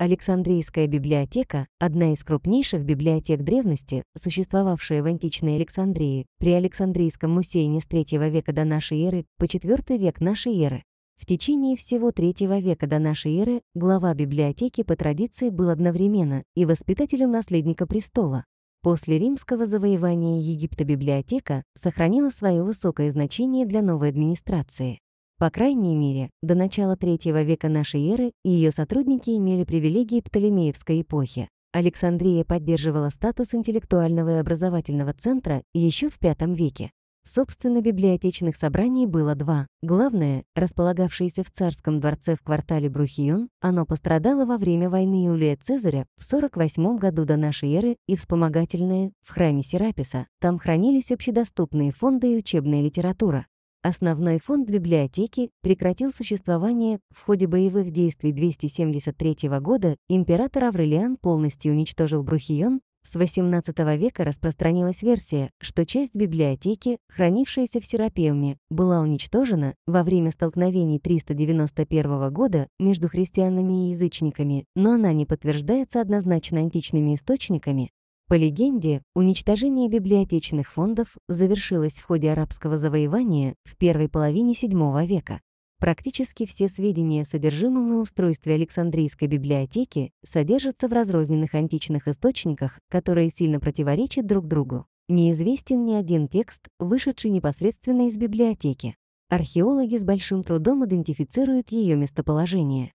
Александрийская библиотека – одна из крупнейших библиотек древности, существовавшая в античной Александрии при Александрийском мусейне с III века до нашей эры по IV век нашей эры. В течение всего III века до нашей эры глава библиотеки по традиции был одновременно и воспитателем наследника престола. После римского завоевания Египта библиотека сохранила свое высокое значение для новой администрации. По крайней мере, до начала III века нашей эры ее сотрудники имели привилегии Птолемеевской эпохи. Александрия поддерживала статус интеллектуального и образовательного центра еще в V веке. Собственно, библиотечных собраний было два. Главное, располагавшееся в царском дворце в квартале Брухион, оно пострадало во время войны Юлия Цезаря в 48 году до нашей эры и вспомогательное в храме Сераписа. Там хранились общедоступные фонды и учебная литература. Основной фонд библиотеки прекратил существование в ходе боевых действий 273 года император Аврелиан полностью уничтожил Брухион, с XVIII века распространилась версия, что часть библиотеки, хранившаяся в Серапевме, была уничтожена во время столкновений 391 года между христианами и язычниками, но она не подтверждается однозначно античными источниками, по легенде, уничтожение библиотечных фондов завершилось в ходе арабского завоевания в первой половине VII века. Практически все сведения о содержимом и устройстве Александрийской библиотеки содержатся в разрозненных античных источниках, которые сильно противоречат друг другу. Неизвестен ни один текст, вышедший непосредственно из библиотеки. Археологи с большим трудом идентифицируют ее местоположение.